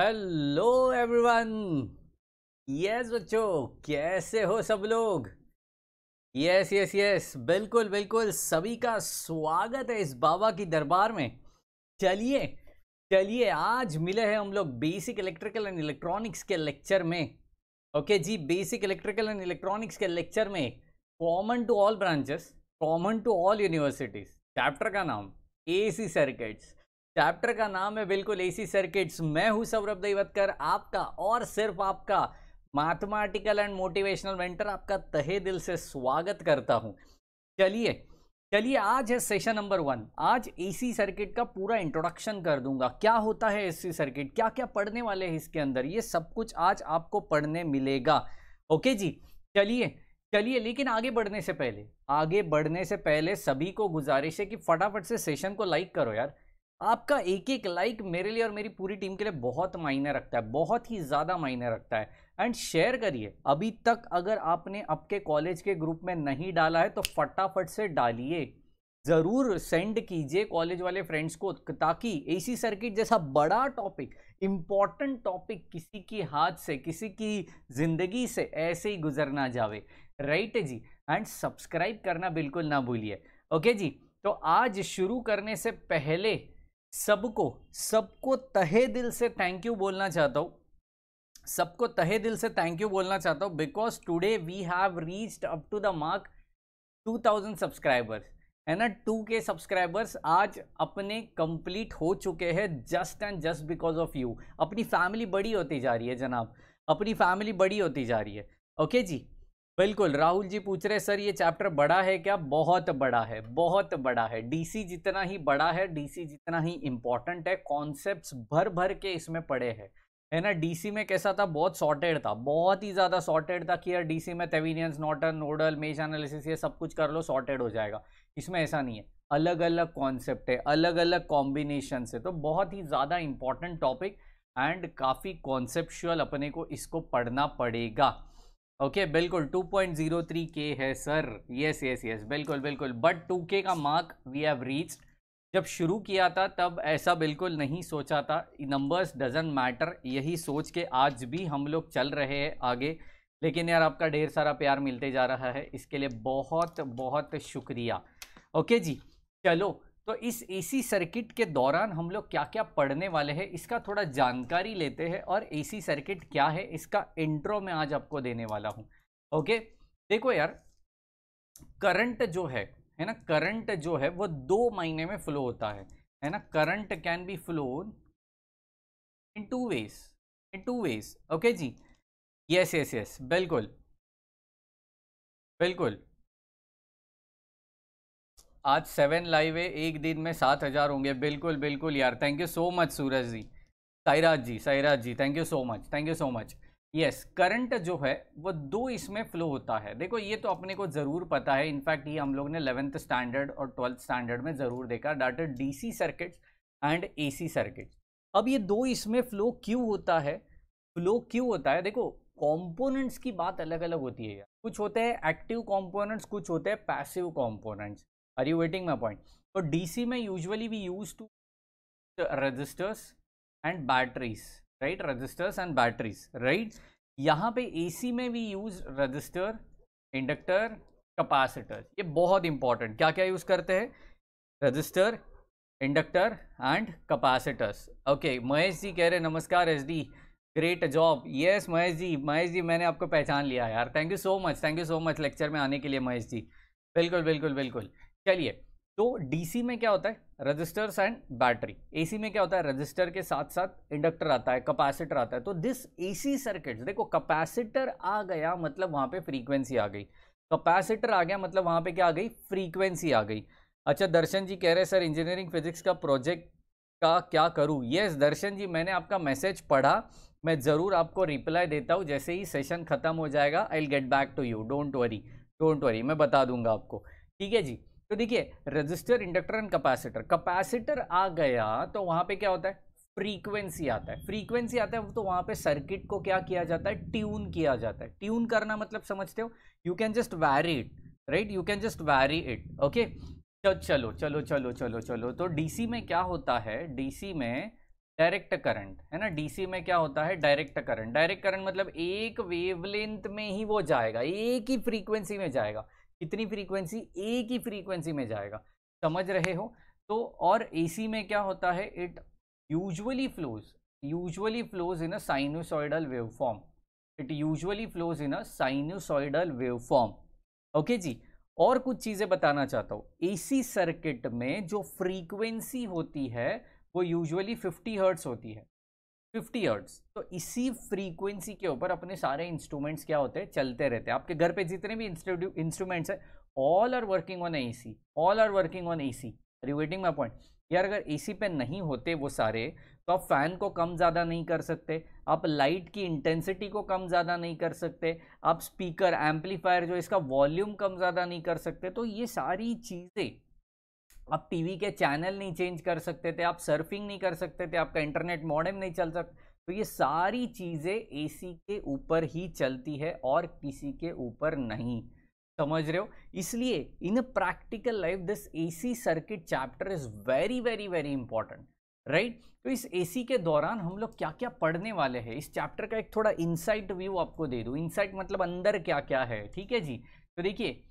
Hello everyone yes बच्चों कैसे हो सब लोग यस यस यस बिल्कुल बिल्कुल सभी का स्वागत है इस बाबा की दरबार में चलिए चलिए आज मिले हैं हम लोग बेसिक इलेक्ट्रिकल एंड इलेक्ट्रॉनिक्स के लेक्चर में ओके जी बेसिक इलेक्ट्रिकल एंड इलेक्ट्रॉनिक्स के लेक्चर में common to all branches common to all universities chapter का नाम ए सर्किट्स चैप्टर का नाम है बिल्कुल एसी सर्किट्स मैं हूं सौरभ दैवतकर आपका और सिर्फ आपका मैथमेटिकल एंड मोटिवेशनल मेंटर आपका तहे दिल से स्वागत करता हूं चलिए चलिए आज है सेशन नंबर वन आज एसी सर्किट का पूरा इंट्रोडक्शन कर दूंगा क्या होता है एसी सर्किट क्या क्या पढ़ने वाले हैं इसके अंदर ये सब कुछ आज आपको पढ़ने मिलेगा ओके जी चलिए चलिए लेकिन आगे बढ़ने से पहले आगे बढ़ने से पहले सभी को गुजारिश है कि फटाफट से सेशन को लाइक करो यार आपका एक एक लाइक मेरे लिए और मेरी पूरी टीम के लिए बहुत मायने रखता है बहुत ही ज़्यादा मायने रखता है एंड शेयर करिए अभी तक अगर आपने आपके कॉलेज के ग्रुप में नहीं डाला है तो फटाफट से डालिए ज़रूर सेंड कीजिए कॉलेज वाले फ्रेंड्स को ताकि एसी सर्किट जैसा बड़ा टॉपिक इम्पॉर्टेंट टॉपिक किसी की हाथ से किसी की ज़िंदगी से ऐसे ही गुजर ना जावे राइट right जी एंड सब्सक्राइब करना बिल्कुल ना भूलिए ओके जी तो आज शुरू करने से पहले सबको सबको तहे दिल से थैंक यू बोलना चाहता हूँ सबको तहे दिल से थैंक यू बोलना चाहता हूँ because today we have reached up to the mark 2000 subscribers है ना टू के सब्सक्राइबर्स आज अपने कंप्लीट हो चुके हैं just and just because of you अपनी फैमिली बड़ी होती जा रही है जनाब अपनी फैमिली बड़ी होती जा रही है ओके जी बिल्कुल राहुल जी पूछ रहे सर ये चैप्टर बड़ा है क्या बहुत बड़ा है बहुत बड़ा है डीसी जितना ही बड़ा है डीसी जितना ही इम्पोर्टेंट है कॉन्सेप्ट्स भर भर के इसमें पड़े हैं है ना डीसी में कैसा था बहुत सॉर्टेड था बहुत ही ज़्यादा सॉर्टेड था कि यार डीसी में Thevenin's Norton nodal mesh analysis ये सब कुछ कर लो सॉर्टेड हो जाएगा इसमें ऐसा नहीं है अलग अलग कॉन्सेप्ट है अलग अलग कॉम्बिनेशन है तो बहुत ही ज़्यादा इंपॉर्टेंट टॉपिक एंड काफ़ी कॉन्सेप्शुअल अपने को इसको पढ़ना पड़ेगा ओके okay, बिल्कुल 2.03 के है सर यस यस यस बिल्कुल बिल्कुल बट के का मार्क वी हैव रीच जब शुरू किया था तब ऐसा बिल्कुल नहीं सोचा था नंबर्स डजेंट मैटर यही सोच के आज भी हम लोग चल रहे हैं आगे लेकिन यार आपका ढेर सारा प्यार मिलते जा रहा है इसके लिए बहुत बहुत शुक्रिया ओके okay जी चलो तो इस एसी सर्किट के दौरान हम लोग क्या क्या पढ़ने वाले हैं इसका थोड़ा जानकारी लेते हैं और एसी सर्किट क्या है इसका इंट्रो में आज आपको देने वाला हूँ ओके देखो यार करंट जो है है ना करंट जो है वो दो महीने में फ्लो होता है है ना current can be flow in two ways in two ways okay जी यस यस यस बिल्कुल बिल्कुल आज सेवन लाइव है एक दिन में सात हज़ार होंगे बिल्कुल बिल्कुल यार thank you so much Suraj ji Sairaj ji Sairaj ji thank you so much thank you so much yes current जो है वो दो इसमें फ्लो होता है देखो ये तो अपने को ज़रूर पता है इनफैक्ट ये हम लोग ने इलेवंथ स्टैंडर्ड और ट्वेल्थ स्टैंडर्ड में ज़रूर देखा data D C circuit and A C circuit अब ये दो इसमें फ्लो क्यों होता है फ्लो क्यों होता है देखो कॉम्पोनेंट्स की बात अलग अलग होती है यार कुछ होते हैं एक्टिव कॉम्पोनेंट्स कुछ होते हैं passive components are you getting my point तो डी सी में usually we use two resistors and batteries right resistors and batteries right यहाँ पे ए सी में we use resistor inductor capacitor ये बहुत इंपॉर्टेंट क्या क्या यूज करते हैं resistor inductor and capacitors okay Mahesh ji कह रहे नमस्कार S D great job yes Mahesh ji Mahesh ji मैंने आपको पहचान लिया यार thank you so much thank you so much lecture में आने के लिए महेश जी बिल्कुल बिल्कुल बिल्कुल चलिए तो डीसी में क्या होता है रजिस्टर्स एंड बैटरी एसी में क्या होता है रजिस्टर के साथ साथ इंडक्टर आता है कैपेसिटर आता है तो दिस एसी सर्किट देखो कैपेसिटर आ गया मतलब वहां पे फ्रीक्वेंसी आ गई कैपेसिटर आ गया मतलब वहां पे क्या आ गई फ्रीक्वेंसी आ गई अच्छा दर्शन जी कह रहे हैं सर इंजीनियरिंग फिजिक्स का प्रोजेक्ट का क्या करूँ येस दर्शन जी मैंने आपका मैसेज पढ़ा मैं ज़रूर आपको रिप्लाई देता हूँ जैसे ही सेशन ख़त्म हो जाएगा I will get back to you don't worry don't worry मैं बता दूंगा आपको ठीक है जी तो देखिए resistor inductor and capacitor capacitor आ गया तो वहां पे क्या होता है फ्रीक्वेंसी आता है फ्रीक्वेंसी आता है तो वहां पे सर्किट को क्या किया जाता है ट्यून किया जाता है ट्यून करना मतलब समझते हो you can just vary it right you can just vary it okay चलो चलो चलो चलो चलो तो डीसी में क्या होता है डीसी में डायरेक्ट करंट है ना डीसी में क्या होता है डायरेक्ट करंट डायरेक्ट करंट मतलब एक वेवलेंथ में ही वो जाएगा एक ही फ्रीक्वेंसी में जाएगा कितनी फ्रीक्वेंसी एक ही फ्रीक्वेंसी में जाएगा समझ रहे हो तो और एसी में क्या होता है it usually flows usually flows in a sinusoidal wave form it usually flows in a sinusoidal form okay जी और कुछ चीज़ें बताना चाहता हूँ एसी सर्किट में जो फ्रीक्वेंसी होती है वो यूजुअली 50 हर्ट्स होती है फिफ्टी हर्ट्स तो इसी फ्रीक्वेंसी के ऊपर अपने सारे इंस्ट्रूमेंट्स क्या होते हैं चलते रहते हैं आपके घर पे जितने भी इंस्ट्रूमेंट्स हैं all are working on A C all are working on A C riveting my point यार अगर ए सी पे नहीं होते वो सारे तो आप फ़ैन को कम ज़्यादा नहीं कर सकते आप लाइट की इंटेंसिटी को कम ज़्यादा नहीं कर सकते आप स्पीकर एम्पलीफायर जो इसका वॉल्यूम कम ज़्यादा नहीं कर सकते तो ये सारी चीज़ें आप टीवी के चैनल नहीं चेंज कर सकते थे आप सर्फिंग नहीं कर सकते थे आपका इंटरनेट मॉडेम नहीं चल सकता तो ये सारी चीज़ें एसी के ऊपर ही चलती है और किसी के ऊपर नहीं समझ रहे हो इसलिए in practical life this AC circuit chapter is very very very important right तो इस एसी के दौरान हम लोग क्या क्या पढ़ने वाले हैं इस चैप्टर का एक थोड़ा इनसाइट व्यू आपको दे दूँ इनसाइट मतलब अंदर क्या क्या है ठीक है जी तो देखिए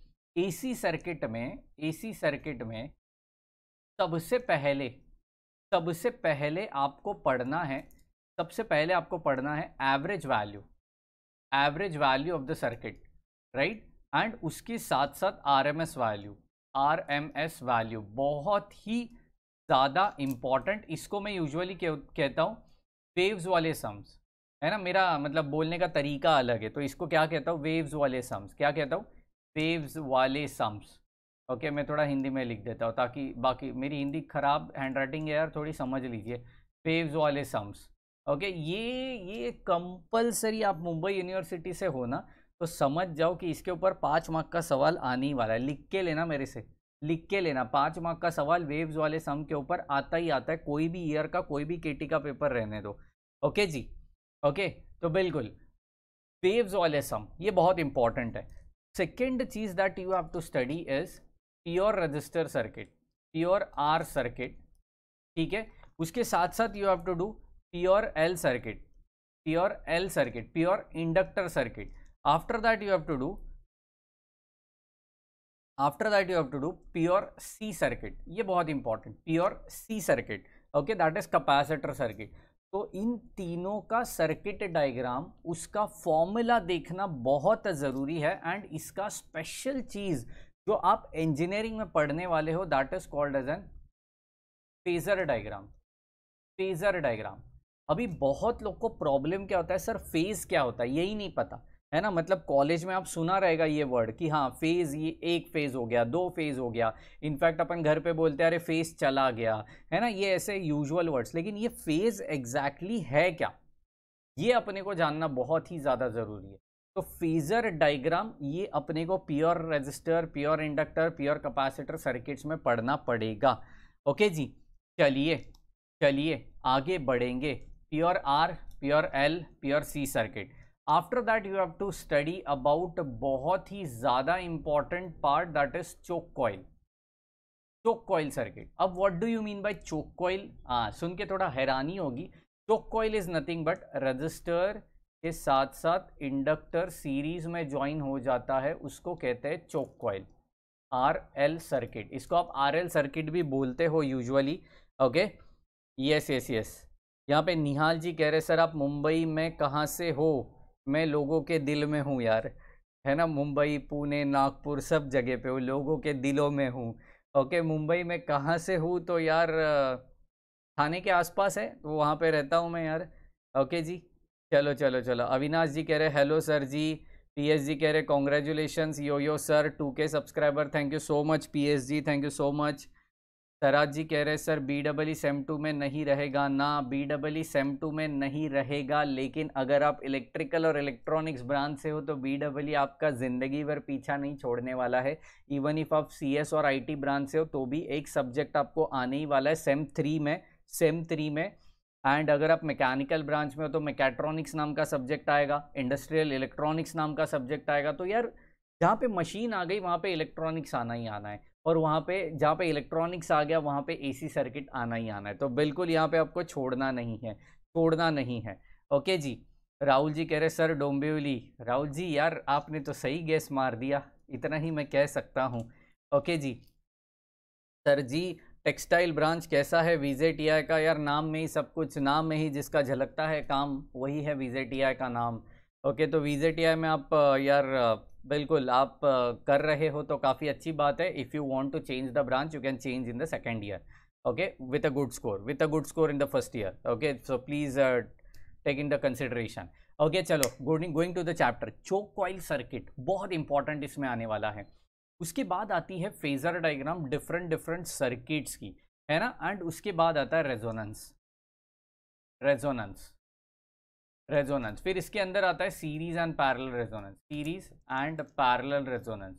एसी सर्किट में एसी सर्किट में सबसे पहले सबसे पहले आपको पढ़ना है सबसे पहले आपको पढ़ना है average value average value of the circuit right and उसके साथ साथ R M S value R M S value बहुत ही ज़्यादा इम्पॉर्टेंट इसको मैं यूजुअली कहता हूँ वेव्स वाले सम्स है ना मेरा मतलब बोलने का तरीका अलग है तो इसको क्या कहता हूँ वेव्स वाले सम्स क्या कहता हूँ वेव्स वाले सम्स ओके okay, मैं थोड़ा हिंदी में लिख देता हूँ ताकि बाकी मेरी हिंदी ख़राब हैंड राइटिंग है यार थोड़ी समझ लीजिए पेव्स वाले सम्स ओके okay, ये ये कंपलसरी आप मुंबई यूनिवर्सिटी से हो ना तो समझ जाओ कि इसके ऊपर पाँच मार्क का सवाल आने ही वाला है लिख के लेना मेरे से लिख के लेना पाँच मार्क का सवाल वेव्स वाले सम के ऊपर आता ही आता है कोई भी ईयर का कोई भी टी का पेपर रहने दो ओके जी ओके तो बिल्कुल वेव्स वाले सम ये बहुत इंपॉर्टेंट है सेकेंड चीज़ that you have to study is pure resistor circuit pure R circuit ठीक है उसके साथ साथ you have to do pure L circuit pure L circuit pure inductor circuit after that you have to do after that you have to do pure C circuit ये बहुत important pure C circuit okay that is capacitor circuit तो इन तीनों का circuit diagram उसका formula देखना बहुत ज़रूरी है एंड इसका स्पेशल चीज़ जो तो आप इंजीनियरिंग में पढ़ने वाले हो that is called as an phasor diagram phasor diagram अभी बहुत लोग को प्रॉब्लम क्या होता है सर फेज क्या होता है यही नहीं पता है ना मतलब कॉलेज में आप सुना रहेगा ये वर्ड कि हाँ फेज़ ये एक फेज़ हो गया दो फेज़ हो गया इनफैक्ट अपन घर पे बोलते हैं अरे फेज़ चला गया है ना ये ऐसे यूजुअल वर्ड्स लेकिन ये फेज़ एग्जैक्टली exactly है क्या ये अपने को जानना बहुत ही ज़्यादा ज़रूरी है तो फीजर डायग्राम ये अपने को pure resistor pure inductor pure capacitor circuits में पढ़ना पड़ेगा ओके जी चलिए चलिए आगे बढ़ेंगे pure R pure L pure C circuit after that you have to study about बहुत ही ज़्यादा important part that is choke coil choke coil circuit अब what do you mean by choke coil हाँ सुन के थोड़ा हैरानी होगी choke coil is nothing but resistor के साथ साथ इंडक्टर सीरीज में ज्वाइन हो जाता है उसको कहते हैं choke coil R L circuit इसको आप आर एल सर्किट भी बोलते हो usually okay yes yes yes यहाँ पे निहाल जी कह रहे सर आप मुंबई में कहाँ से हो मैं लोगों के दिल में हूँ यार है ना मुंबई पुणे नागपुर सब जगह पे हूँ लोगों के दिलों में हूँ ओके मुंबई में कहाँ से हूँ तो यार थाने के आसपास है तो वहाँ पे रहता हूँ मैं यार ओके जी चलो चलो चलो अविनाश जी कह रहे हेलो सर जी पीएस जी कह रहे congratulation yo yo sir two K subscriber thank you so much PS ji thank you so much Saraj ji कह रहे sir B double E sem two में नहीं रहेगा ना B double E sem two में नहीं रहेगा लेकिन अगर आप इलेक्ट्रिकल और इलेक्ट्रॉनिक्स ब्रांच से हो तो बी डबल ई आपका ज़िंदगी भर पीछा नहीं छोड़ने वाला है इवन इफ आप सी एस और आई टी ब्रांच से हो तो भी एक सब्जेक्ट आपको आने ही वाला है सेम थ्री में सेम थ्री में एंड अगर आप मैकेनिकल ब्रांच में हो तो मैकेट्रॉनिक्स नाम का सब्जेक्ट आएगा इंडस्ट्रियल इलेक्ट्रॉनिक्स नाम का सब्जेक्ट आएगा तो यार जहाँ पे मशीन आ गई वहाँ पे इलेक्ट्रॉनिक्स आना ही आना है और वहाँ पे जहाँ पे इलेक्ट्रॉनिक्स आ गया वहाँ पे एसी सर्किट आना ही आना है तो बिल्कुल यहाँ पे आपको छोड़ना नहीं है छोड़ना नहीं है ओके जी राहुल जी कह रहे सर डोम्बिवली राहुल जी यार आपने तो सही गैस मार दिया इतना ही मैं कह सकता हूँ ओके जी सर जी टेक्सटाइल ब्रांच कैसा है वीजे टीआई का यार नाम में ही सब कुछ नाम में ही जिसका झलकता है काम वही है वीजे टीआई का नाम ओके तो वीजे टीआई में आप यार बिल्कुल आप कर रहे हो तो काफ़ी अच्छी बात है if you want to change the branch you can change in the second year okay with a good score with a good score in the first year okay so please take in the consideration okay चलो going to the chapter choke coil circuit बहुत important इसमें आने वाला है उसके बाद आती है phasor diagram different different circuits की है ना एंड उसके बाद आता है रेजोनेंस रेजोनेंस रेजोनेंस फिर इसके अंदर आता है series and parallel resonance series and parallel resonance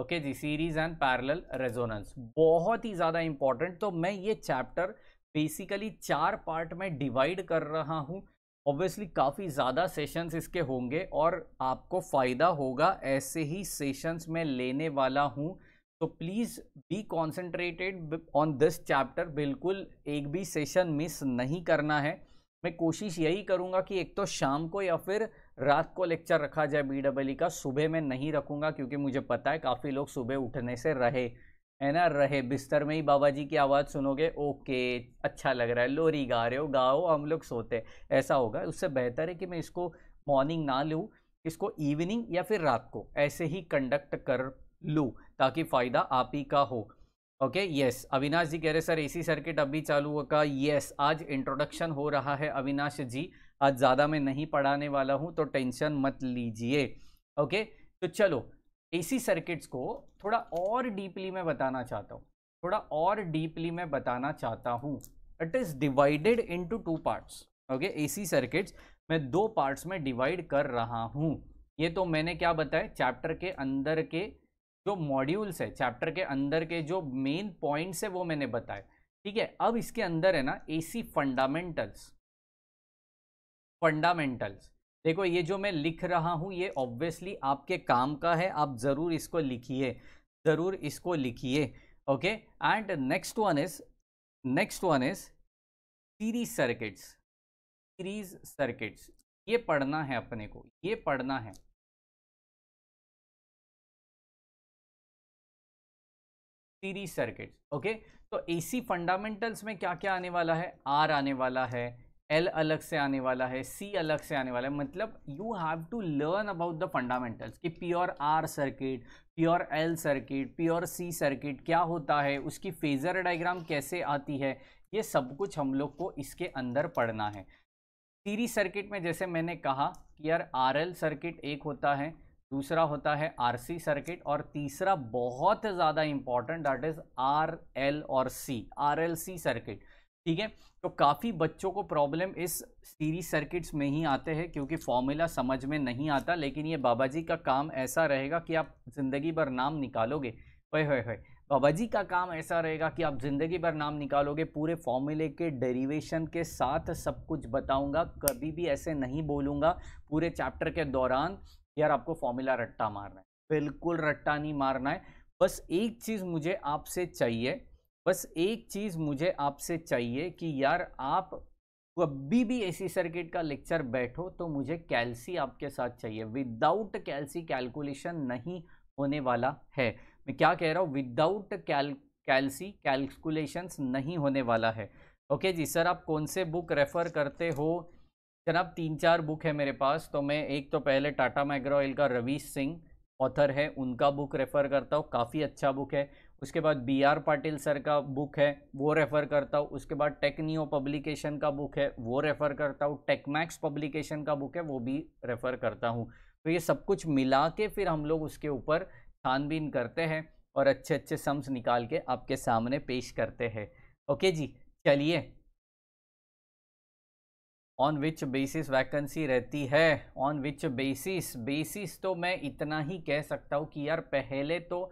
okay जी सीरीज एंड पैरेलल रेजोनेंस बहुत ही ज़्यादा इंपॉर्टेंट तो मैं ये चैप्टर बेसिकली चार पार्ट में डिवाइड कर रहा हूँ ऑब्वियसली काफ़ी ज़्यादा सेशंस इसके होंगे और आपको फ़ायदा होगा ऐसे ही सेशंस मैं लेने वाला हूँ तो please be concentrated on this chapter बिल्कुल एक भी सेशन मिस नहीं करना है मैं कोशिश यही करूँगा कि एक तो शाम को या फिर रात को लेक्चर रखा जाए बी डबल ई का सुबह मैं नहीं रखूँगा क्योंकि मुझे पता है काफ़ी लोग सुबह उठने से रहे है ना रहे बिस्तर में ही बाबा जी की आवाज़ सुनोगे ओके अच्छा लग रहा है लोरी गा रहे हो गाओ हम लोग सोते ऐसा होगा उससे बेहतर है कि मैं इसको मॉर्निंग ना लूँ इसको इवनिंग या फिर रात को ऐसे ही कंडक्ट कर लूँ ताकि फ़ायदा आप ही का हो ओके यस अविनाश जी कह रहे सर एसी सर्किट अभी चालू होगा यस आज इंट्रोडक्शन हो रहा है अविनाश जी आज ज़्यादा मैं नहीं पढ़ाने वाला हूँ तो टेंशन मत लीजिए ओके तो चलो एसी सर्किट्स को थोड़ा और डीपली मैं बताना चाहता हूँ थोड़ा और डीपली मैं बताना चाहता हूँ it is divided into two parts okay AC circuits मैं दो पार्ट्स में डिवाइड कर रहा हूँ ये तो मैंने क्या बताया चैप्टर के अंदर के जो मॉड्यूल्स है चैप्टर के अंदर के जो मेन पॉइंट्स है वो मैंने बताए ठीक है अब इसके अंदर है ना एसी फंडामेंटल्स फंडामेंटल्स देखो ये जो मैं लिख रहा हूँ ये ऑब्वियसली आपके काम का है आप ज़रूर इसको लिखिए ज़रूर इसको लिखिए okay and next one is next one is series circuits series circuits ये पढ़ना है अपने को ये पढ़ना है सीरीज सर्किट्स ओके तो एसी फंडामेंटल्स में क्या क्या आने वाला है आर आने वाला है एल अलग से आने वाला है सी अलग से आने वाला है मतलब you have to learn about the fundamentals कि pure R circuit pure L circuit pure C circuit क्या होता है उसकी फेजर डायग्राम कैसे आती है ये सब कुछ हम लोग को इसके अंदर पढ़ना है सीरीज सर्किट में जैसे मैंने कहा कि यार आर एल सर्किट एक होता है दूसरा होता है आर सी सर्किट और तीसरा बहुत ज़्यादा important that is R L और C R L C circuit ठीक है तो काफ़ी बच्चों को प्रॉब्लम इस सीरी सर्किट्स में ही आते हैं क्योंकि फॉर्मूला समझ में नहीं आता लेकिन ये बाबा जी का काम ऐसा रहेगा कि आप ज़िंदगी भर नाम निकालोगे ओए होए होए बाबा जी का काम ऐसा रहेगा कि आप ज़िंदगी भर नाम निकालोगे पूरे फॉर्मूले के डेरिवेशन के साथ सब कुछ बताऊंगा कभी भी ऐसे नहीं बोलूँगा पूरे चैप्टर के दौरान यार आपको फॉर्मूला रट्टा मारना है बिल्कुल रट्टा नहीं मारना है बस एक चीज़ मुझे आपसे चाहिए बस एक चीज़ मुझे आपसे चाहिए कि यार आप कभी भी एसी सर्किट का लेक्चर बैठो तो मुझे कैलसी आपके साथ चाहिए विदाउट कैलसी कैलकुलेशन नहीं होने वाला है मैं क्या कह रहा हूँ विदाउट कैल कैलसी कैलकुलेशंस नहीं होने वाला है ओके जी सर आप कौन से बुक रेफ़र करते हो जनाब तीन चार बुक है मेरे पास तो मैं एक तो पहले टाटा माइग्रोइल का रवीश सिंह ऑथर है उनका बुक रेफ़र करता हूँ काफ़ी अच्छा बुक है उसके बाद बी आर पाटिल सर का बुक है वो रेफ़र करता हूँ उसके बाद टेक्नियो पब्लिकेशन का बुक है वो रेफ़र करता हूँ टेकमैक्स पब्लिकेशन का बुक है वो भी रेफ़र करता हूँ तो ये सब कुछ मिला के फिर हम लोग उसके ऊपर छानबीन करते हैं और अच्छे अच्छे सम्स निकाल के आपके सामने पेश करते हैं ओके जी चलिए ऑन विच बेसिस वैकेंसी रहती है ऑन विच बेसिस बेसिस तो मैं इतना ही कह सकता हूँ कि यार पहले तो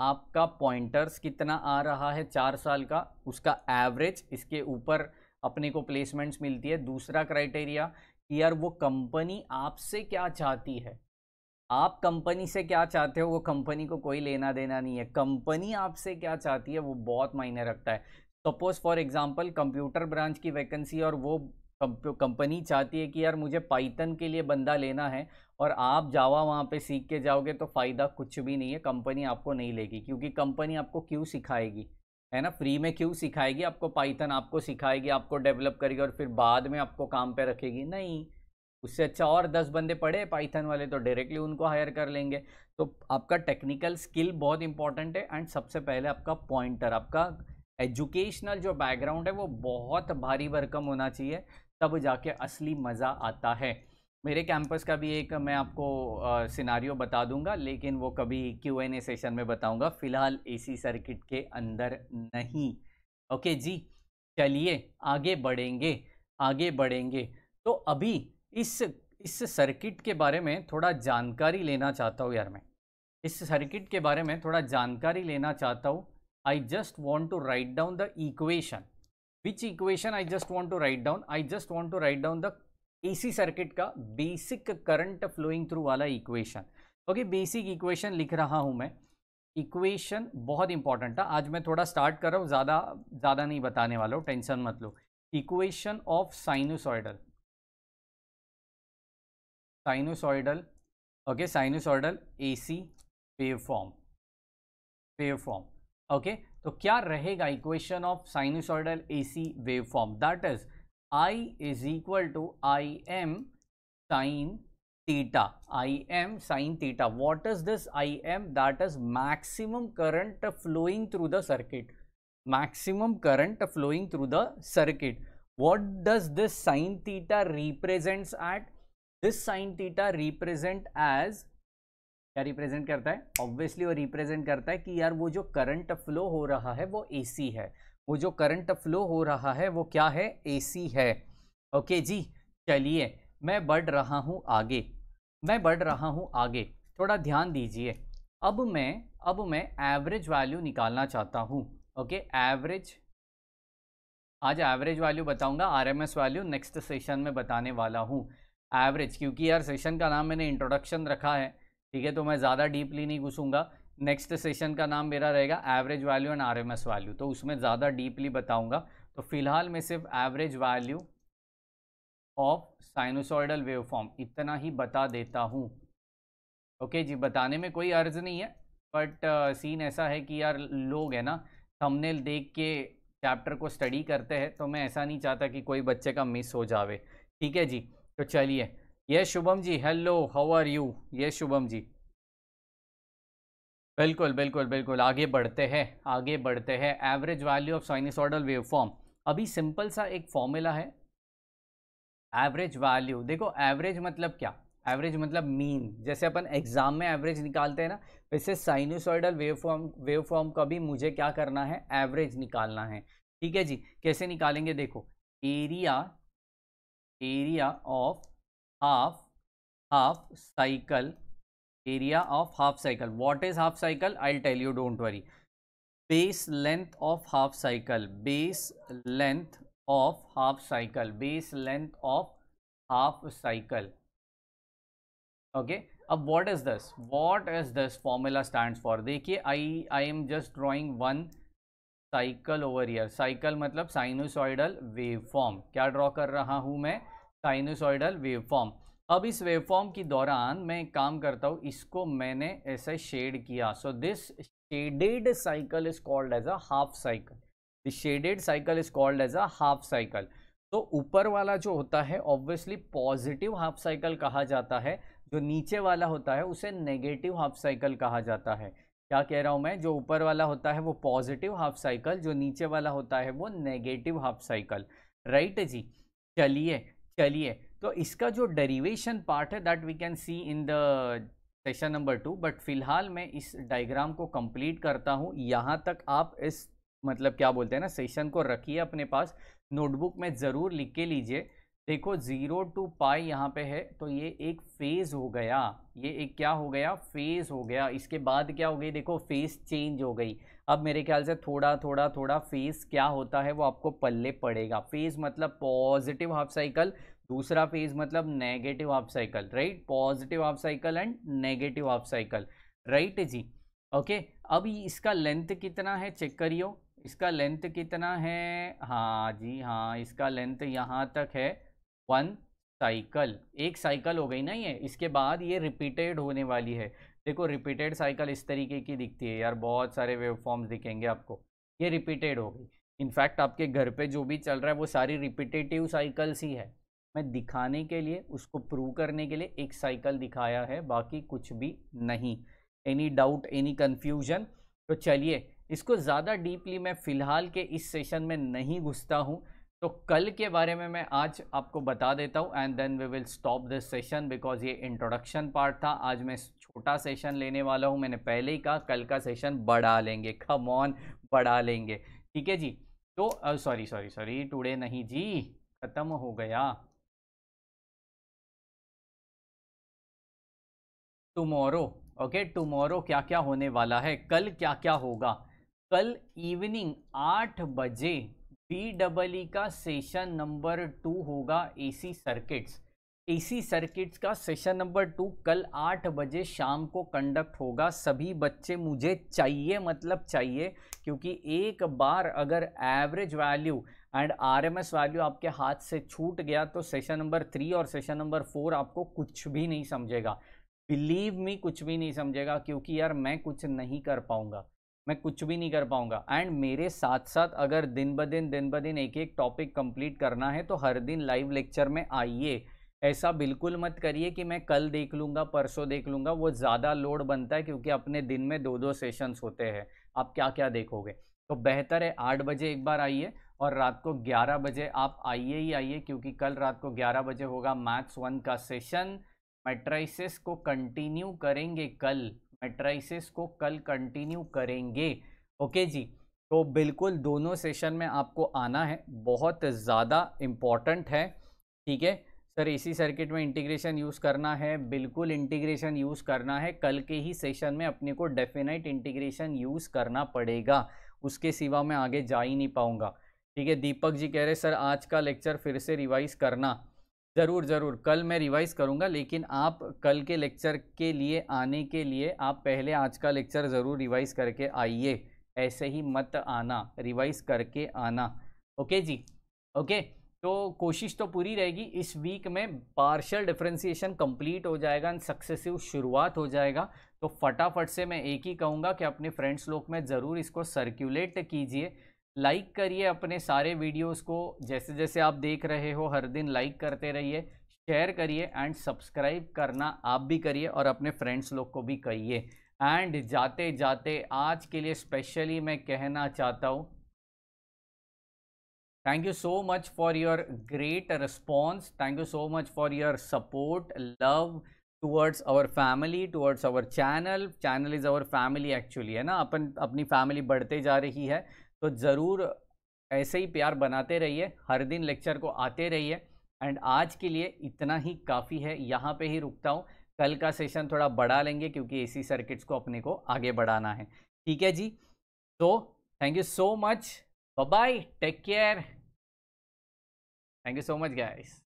आपका पॉइंटर्स कितना आ रहा है चार साल का उसका एवरेज इसके ऊपर अपने को प्लेसमेंट्स मिलती है दूसरा क्राइटेरिया कि यार वो कंपनी आपसे क्या चाहती है आप कंपनी से क्या चाहते हो वो कंपनी को कोई लेना देना नहीं है कंपनी आपसे क्या चाहती है वो बहुत मायने रखता है suppose for example computer branch की वैकेंसी और वो कंपनी चाहती है कि यार मुझे पाइथन के लिए बंदा लेना है और आप जावा वहाँ पे सीख के जाओगे तो फ़ायदा कुछ भी नहीं है कंपनी आपको नहीं लेगी क्योंकि कंपनी आपको क्यों सिखाएगी है ना फ्री में क्यों सिखाएगी आपको पाइथन आपको सिखाएगी आपको डेवलप करेगी और फिर बाद में आपको काम पे रखेगी नहीं उससे अच्छा और दस बंदे पड़े पाइथन वाले तो डायरेक्टली उनको हायर कर लेंगे तो आपका टेक्निकल स्किल बहुत इंपॉर्टेंट है एंड सबसे पहले आपका पॉइंटर आपका एजुकेशनल जो बैकग्राउंड है वो बहुत भारी भरकम होना चाहिए तब जाके असली मज़ा आता है मेरे कैंपस का भी एक मैं आपको सिनारियो बता दूंगा लेकिन वो कभी क्यू एन ए सेशन में बताऊंगा फ़िलहाल एसी सर्किट के अंदर नहीं ओके जी चलिए आगे बढ़ेंगे आगे बढ़ेंगे तो अभी इस इस सर्किट के बारे में थोड़ा जानकारी लेना चाहता हूँ यार मैं इस सर्किट के बारे में थोड़ा जानकारी लेना चाहता हूँ I just want to write down the equation which equation I just want to write down? I just want to write down the AC circuit का basic current flowing through वाला equation. ओके बेसिक इक्वेशन लिख रहा हूँ मैं equation बहुत important था आज मैं थोड़ा स्टार्ट कर रहा हूँ ज़्यादा ज़्यादा नहीं बताने वाला हूँ टेंशन मत लो equation of sinusoidal sinusoidal okay sinusoidal AC wave form wave form okay तो क्या रहेगा equation of sinusoidal wave form that is I is equal to I M sine theta I M sine theta what is this I M that is maximum current flowing through the circuit maximum current flowing through the circuit what does this sine theta represents at this sine theta represent as क्या represent करता है obviously वो represent करता है कि यार वो जो करंट फ्लो हो रहा है वो एसी है वो जो करंट फ्लो हो रहा है वो क्या है एसी है ओके जी चलिए मैं बढ़ रहा हूँ आगे मैं बढ़ रहा हूँ आगे थोड़ा ध्यान दीजिए अब मैं अब मैं एवरेज वैल्यू निकालना चाहता हूँ ओके एवरेज आज एवरेज वैल्यू बताऊंगा आरएमएस वैल्यू नेक्स्ट सेशन में बताने वाला हूँ एवरेज क्योंकि यार सेशन का नाम मैंने इंट्रोडक्शन रखा है ठीक है तो मैं ज़्यादा डीपली नहीं घुसूँगा नेक्स्ट सेशन का नाम मेरा रहेगा average value and RMS value तो उसमें ज़्यादा डीपली बताऊँगा तो फिलहाल मैं सिर्फ average value of sinusoidal wave इतना ही बता देता हूँ ओके जी बताने में कोई अर्ज नहीं है बट सीन uh, ऐसा है कि यार लोग है ना थंबनेल देख के चैप्टर को स्टडी करते हैं तो मैं ऐसा नहीं चाहता कि कोई बच्चे का मिस हो जावे ठीक है जी तो चलिए yes Shubham ji hello how are you yes Shubham ji बिल्कुल बिल्कुल बिल्कुल आगे बढ़ते हैं आगे बढ़ते हैं average value of sinusoidal wave form अभी सिंपल सा एक फॉर्मूला है एवरेज वैल्यू देखो एवरेज मतलब क्या एवरेज मतलब मीन जैसे अपन एग्जाम में एवरेज निकालते हैं ना वैसे sinusoidal wave form wave form का भी मुझे क्या करना है एवरेज निकालना है ठीक है जी कैसे निकालेंगे देखो area area of half half cycle area of half cycle what is half cycle I tell you don't worry base length of half cycle base length of half cycle base length of half cycle okay अब what is this what is this formula stand for देखिए I I M just drawing one cycle over here cycle मतलब sinusoidal wave form क्या draw कर रहा हूं मैं sinusoidal waveform अब इस वेवफॉर्म के दौरान मैं काम करता हूँ इसको मैंने ऐसे शेड किया so this shaded cycle is called as a half cycle this shaded cycle is called as a half cycle तो ऊपर वाला जो होता है ऑब्वियसली पॉजिटिव हाफ साइकिल कहा जाता है जो नीचे वाला होता है उसे नेगेटिव हाफ साइकिल कहा जाता है क्या कह रहा हूँ मैं जो ऊपर वाला होता है वो पॉजिटिव हाफ साइकिल जो नीचे वाला होता है वो नेगेटिव हाफ साइकिल राइट जी चलिए चलिए तो इसका जो डेरिवेशन पार्ट है that we can see in the session number two but फिलहाल मैं इस डायग्राम को कंप्लीट करता हूँ यहाँ तक आप इस मतलब क्या बोलते हैं ना सेशन को रखिए अपने पास नोटबुक में ज़रूर लिख के लीजिए देखो ज़ीरो टू पाई यहाँ पे है तो ये एक फेज़ हो गया ये एक क्या हो गया फेज़ हो गया इसके बाद क्या हो गई देखो फेज़ चेंज हो गई अब मेरे ख्याल से थोड़ा थोड़ा थोड़ा फेज़ क्या होता है वो आपको पल्ले पड़ेगा फेज़ मतलब पॉजिटिव हाफ साइकिल दूसरा फेज़ मतलब negative half cycle right positive half cycle and negative half cycle right जी ओके अब इसका लेंथ कितना है चेक करियो इसका लेंथ कितना है हाँ जी हाँ इसका लेंथ यहाँ तक है वन साइकिल एक साइकिल हो गई ना ये इसके बाद ये रिपीटेड होने वाली है देखो रिपीटेड साइकिल इस तरीके की दिखती है यार बहुत सारे फॉर्म्स दिखेंगे आपको ये रिपीटेड होगी इनफैक्ट आपके घर पे जो भी चल रहा है वो सारी रिपीटेटिव साइकिल्स ही है मैं दिखाने के लिए उसको प्रूव करने के लिए एक साइकिल दिखाया है बाकी कुछ भी नहीं एनी डाउट एनी कन्फ्यूजन तो चलिए इसको ज़्यादा डीपली मैं फ़िलहाल के इस सेशन में नहीं घुसता हूँ तो कल के बारे में मैं आज आपको बता देता हूँ and then we will stop this session because ये इंट्रोडक्शन पार्ट था आज मैं छोटा सेशन लेने वाला हूँ मैंने पहले ही कहा कल का सेशन बढ़ा लेंगे खम ऑन बढ़ा लेंगे ठीक है जी तो सॉरी सॉरी सॉरी टुडे नहीं जी ख़त्म हो गया टुमोरो ओके टुमोरो क्या क्या होने वाला है कल क्या क्या होगा कल इवनिंग आठ बजे बी डबल ई का सेशन नंबर टू होगा एसी सर्किट्स एसी सर्किट्स का सेशन नंबर टू कल आठ बजे शाम को कंडक्ट होगा सभी बच्चे मुझे चाहिए मतलब चाहिए क्योंकि एक बार अगर average value and RMS value आपके हाथ से छूट गया तो सेशन नंबर थ्री और सेशन नंबर फोर आपको कुछ भी नहीं समझेगा बिलीव मी कुछ भी नहीं समझेगा क्योंकि यार मैं कुछ नहीं कर पाऊँगा मैं कुछ भी नहीं कर पाऊँगा एंड मेरे साथ साथ अगर दिन ब दिन दिन ब दिन एक एक टॉपिक कंप्लीट करना है तो हर दिन लाइव लेक्चर में आइए ऐसा बिल्कुल मत करिए कि मैं कल देख लूँगा परसों देख लूँगा वो ज़्यादा लोड बनता है क्योंकि अपने दिन में दो दो सेशंस होते हैं आप क्या क्या देखोगे तो बेहतर है आठ बजे एक बार आइए और रात को ग्यारह बजे आप आइए ही आइए क्योंकि कल रात को ग्यारह बजे होगा मैथ्स वन का सेशन मेट्राइसिस को कंटिन्यू करेंगे कल मेट्राइसिस को कल कंटिन्यू करेंगे ओके जी तो बिल्कुल दोनों सेशन में आपको आना है बहुत ज़्यादा इम्पॉर्टेंट है ठीक है सर इसी सर्किट में इंटीग्रेशन यूज़ करना है बिल्कुल इंटीग्रेशन यूज़ करना है कल के ही सेशन में अपने को डेफिनेट इंटीग्रेशन यूज़ करना पड़ेगा उसके सिवा मैं आगे जा ही नहीं पाऊँगा ठीक है दीपक जी कह रहे सर आज का लेक्चर फिर से रिवाइज़ करना ज़रूर ज़रूर कल मैं रिवाइज़ करूँगा लेकिन आप कल के लेक्चर के लिए आने के लिए आप पहले आज का लेक्चर ज़रूर रिवाइज़ करके आइए ऐसे ही मत आना रिवाइज़ करके आना ओके जी ओके तो कोशिश तो पूरी रहेगी इस वीक में पार्शल डिफ्रेंसीशन कंप्लीट हो जाएगा एंड सक्सेसिव शुरुआत हो जाएगा तो फटाफट से मैं एक ही कहूँगा कि अपने फ्रेंड्स लोग में ज़रूर इसको सर्क्यूलेट कीजिए लाइक करिए अपने सारे वीडियोस को जैसे जैसे आप देख रहे हो हर दिन लाइक करते रहिए शेयर करिए एंड सब्सक्राइब करना आप भी करिए और अपने फ्रेंड्स लोग को भी कहिए एंड जाते जाते आज के लिए स्पेशली मैं कहना चाहता हूँ thank you so much for your great response thank you so much for your support love towards our family towards our channel channel is our family actually है ना अपन अपनी फैमिली बढ़ते जा रही है तो ज़रूर ऐसे ही प्यार बनाते रहिए हर दिन लेक्चर को आते रहिए एंड आज के लिए इतना ही काफ़ी है यहाँ पे ही रुकता हूँ कल का सेशन थोड़ा बढ़ा लेंगे क्योंकि एसी सर्किट्स को अपने को आगे बढ़ाना है ठीक है जी तो thank you so much bye take care thank you so much guys